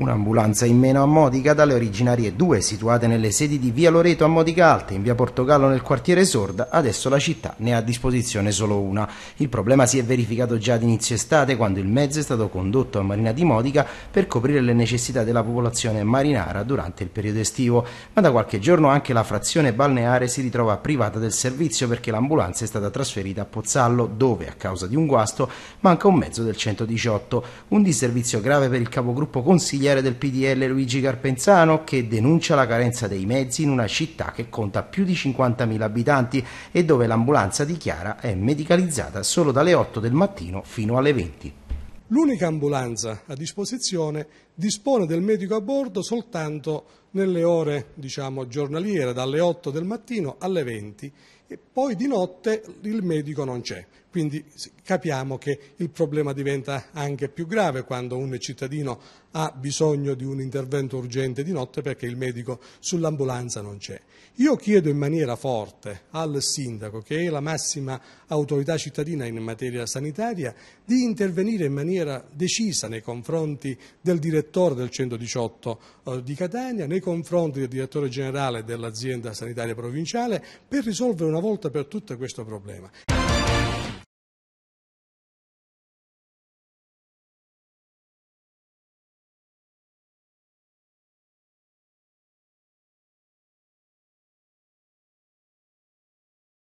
Un'ambulanza in meno a Modica dalle originarie due situate nelle sedi di Via Loreto a Modica Alte in Via Portogallo nel quartiere Sorda, adesso la città ne ha a disposizione solo una. Il problema si è verificato già ad inizio estate quando il mezzo è stato condotto a Marina di Modica per coprire le necessità della popolazione marinara durante il periodo estivo, ma da qualche giorno anche la frazione balneare si ritrova privata del servizio perché l'ambulanza è stata trasferita a Pozzallo dove a causa di un guasto manca un mezzo del 118, un disservizio grave per il capogruppo consigliere consigliere del PDL Luigi Carpenzano che denuncia la carenza dei mezzi in una città che conta più di 50.000 abitanti e dove l'ambulanza dichiara è medicalizzata solo dalle 8 del mattino fino alle 20. L'unica ambulanza a disposizione dispone del medico a bordo soltanto nelle ore diciamo, giornaliere, dalle 8 del mattino alle 20 e poi di notte il medico non c'è. Quindi capiamo che il problema diventa anche più grave quando un cittadino ha bisogno di un intervento urgente di notte perché il medico sull'ambulanza non c'è. Io chiedo in maniera forte al sindaco, che è la massima autorità cittadina in materia sanitaria, di intervenire in maniera decisa nei confronti del direttore del 118 eh, di Catania, nei nei confronti del direttore generale dell'azienda sanitaria provinciale per risolvere una volta per tutte questo problema.